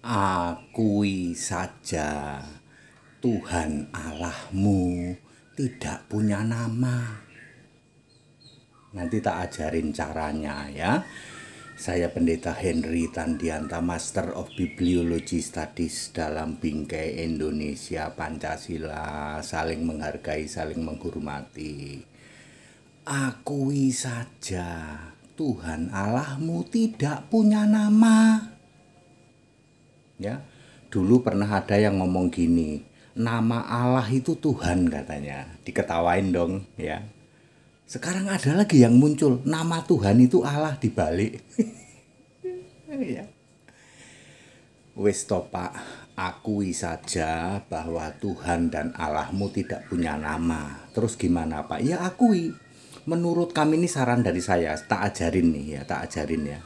Akui saja Tuhan Allahmu tidak punya nama. Nanti tak ajarin caranya ya. Saya Pendeta Henry Tandianta Master of Bibliology Studies dalam Bingkai Indonesia Pancasila saling menghargai saling menghormati. Akui saja Tuhan Allahmu tidak punya nama ya dulu pernah ada yang ngomong gini nama Allah itu Tuhan katanya diketawain dong ya sekarang ada lagi yang muncul nama Tuhan itu Allah dibalik ya wis Pak, akui saja bahwa Tuhan dan Allahmu tidak punya nama. Terus gimana Pak? Ya akui. Menurut kami ini saran dari saya, tak ajarin nih ya, tak ajarin ya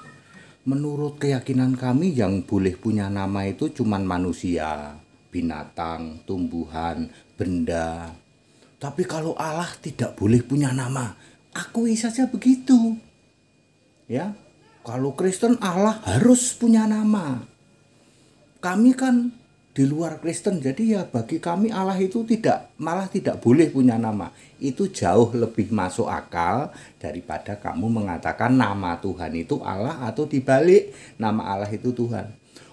menurut keyakinan kami yang boleh punya nama itu cuma manusia, binatang, tumbuhan, benda. Tapi kalau Allah tidak boleh punya nama, akui saja begitu. Ya, kalau Kristen Allah harus punya nama. Kami kan di luar Kristen. Jadi ya bagi kami Allah itu tidak malah tidak boleh punya nama. Itu jauh lebih masuk akal daripada kamu mengatakan nama Tuhan itu Allah atau dibalik nama Allah itu Tuhan.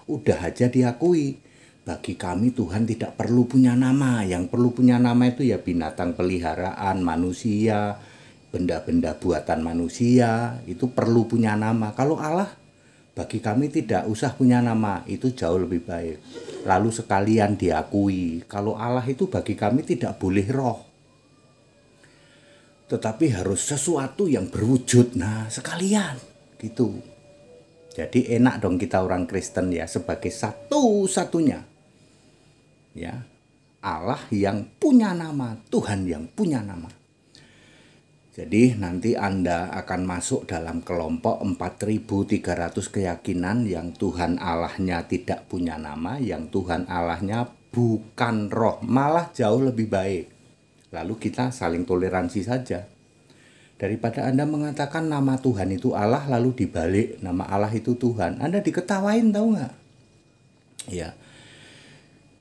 Udah aja diakui. Bagi kami Tuhan tidak perlu punya nama. Yang perlu punya nama itu ya binatang peliharaan, manusia, benda-benda buatan manusia itu perlu punya nama. Kalau Allah bagi kami tidak usah punya nama, itu jauh lebih baik. Lalu sekalian diakui, kalau Allah itu bagi kami tidak boleh roh. Tetapi harus sesuatu yang berwujud. Nah, sekalian gitu. Jadi enak dong kita orang Kristen ya sebagai satu-satunya. Ya. Allah yang punya nama, Tuhan yang punya nama. Jadi nanti Anda akan masuk dalam kelompok 4300 keyakinan yang Tuhan Allahnya tidak punya nama, yang Tuhan Allahnya bukan roh, malah jauh lebih baik. Lalu kita saling toleransi saja. Daripada Anda mengatakan nama Tuhan itu Allah lalu dibalik nama Allah itu Tuhan, Anda diketawain tahu nggak? Ya,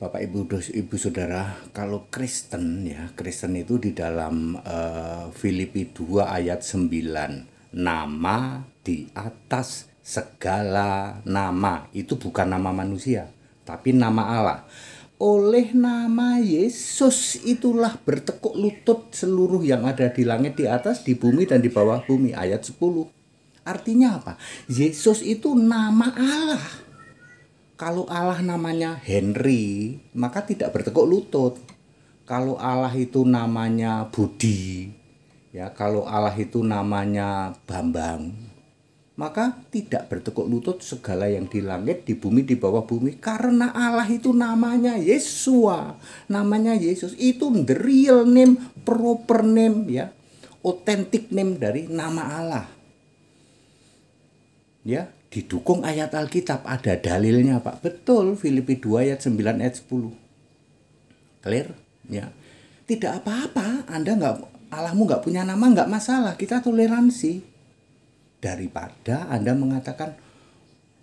Bapak Ibu Ibu Saudara, kalau Kristen ya, Kristen itu di dalam uh, Filipi 2 ayat 9, nama di atas segala nama. Itu bukan nama manusia, tapi nama Allah. Oleh nama Yesus itulah bertekuk lutut seluruh yang ada di langit, di atas, di bumi dan di bawah bumi ayat 10. Artinya apa? Yesus itu nama Allah kalau Allah namanya Henry, maka tidak bertekuk lutut. Kalau Allah itu namanya Budi, ya kalau Allah itu namanya Bambang, maka tidak bertekuk lutut segala yang di langit, di bumi, di bawah bumi karena Allah itu namanya Yesua. Namanya Yesus itu the real name, proper name ya. Authentic name dari nama Allah ya didukung ayat Alkitab ada dalilnya Pak betul Filipi 2 ayat 9 ayat 10 clear ya tidak apa-apa Anda nggak Allahmu nggak punya nama nggak masalah kita toleransi daripada Anda mengatakan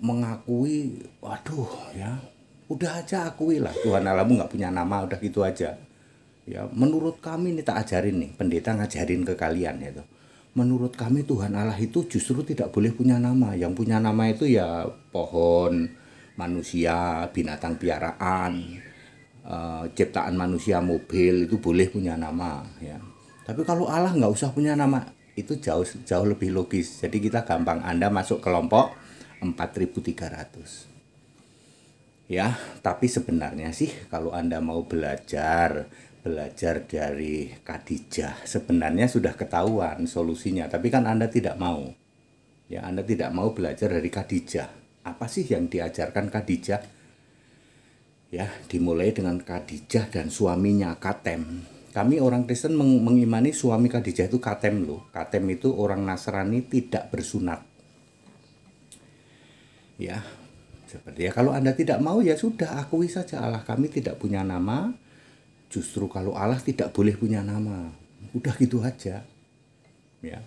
mengakui waduh ya udah aja akui lah Tuhan Allahmu nggak punya nama udah gitu aja ya menurut kami ini tak ajarin nih pendeta ngajarin ke kalian ya tuh menurut kami Tuhan Allah itu justru tidak boleh punya nama. Yang punya nama itu ya pohon, manusia, binatang piaraan, eh, ciptaan manusia, mobil itu boleh punya nama. Ya. Tapi kalau Allah nggak usah punya nama, itu jauh jauh lebih logis. Jadi kita gampang Anda masuk kelompok 4300. Ya, tapi sebenarnya sih kalau Anda mau belajar belajar dari Khadijah sebenarnya sudah ketahuan solusinya tapi kan Anda tidak mau ya Anda tidak mau belajar dari Khadijah apa sih yang diajarkan Khadijah ya dimulai dengan Khadijah dan suaminya Katem kami orang Kristen meng mengimani suami Khadijah itu Katem loh Katem itu orang Nasrani tidak bersunat ya seperti ya kalau Anda tidak mau ya sudah akui saja Allah kami tidak punya nama justru kalau Allah tidak boleh punya nama udah gitu aja ya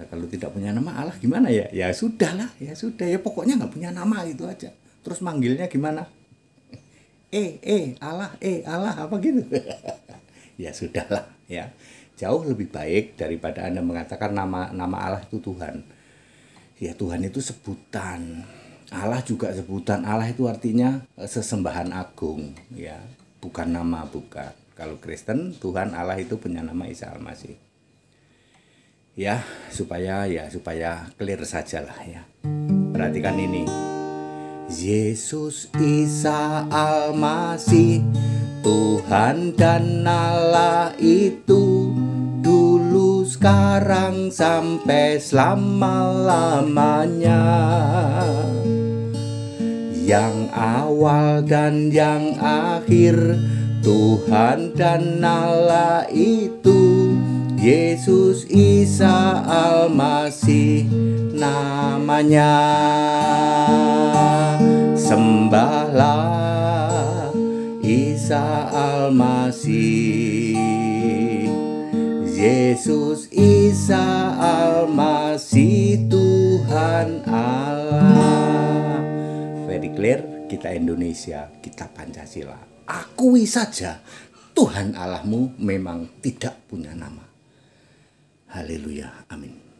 nah, kalau tidak punya nama Allah gimana ya ya sudahlah ya sudah ya pokoknya nggak punya nama gitu aja terus manggilnya gimana eh eh Allah eh Allah apa gitu ya sudahlah ya jauh lebih baik daripada anda mengatakan nama nama Allah itu Tuhan ya Tuhan itu sebutan Allah juga sebutan Allah itu artinya eh, sesembahan agung ya bukan nama bukan kalau Kristen Tuhan Allah itu punya nama Isa al ya supaya ya supaya clear sajalah ya perhatikan ini Yesus Isa al Tuhan dan Allah itu dulu sekarang sampai selama-lamanya yang awal dan yang akhir, Tuhan dan Allah itu Yesus Isa Almasih namanya. Sembahlah Isa Almasih. Yesus Isa Almasih Tuhan Allah deklar kita Indonesia, kita Pancasila. Akui saja Tuhan Allahmu memang tidak punya nama. Haleluya. Amin.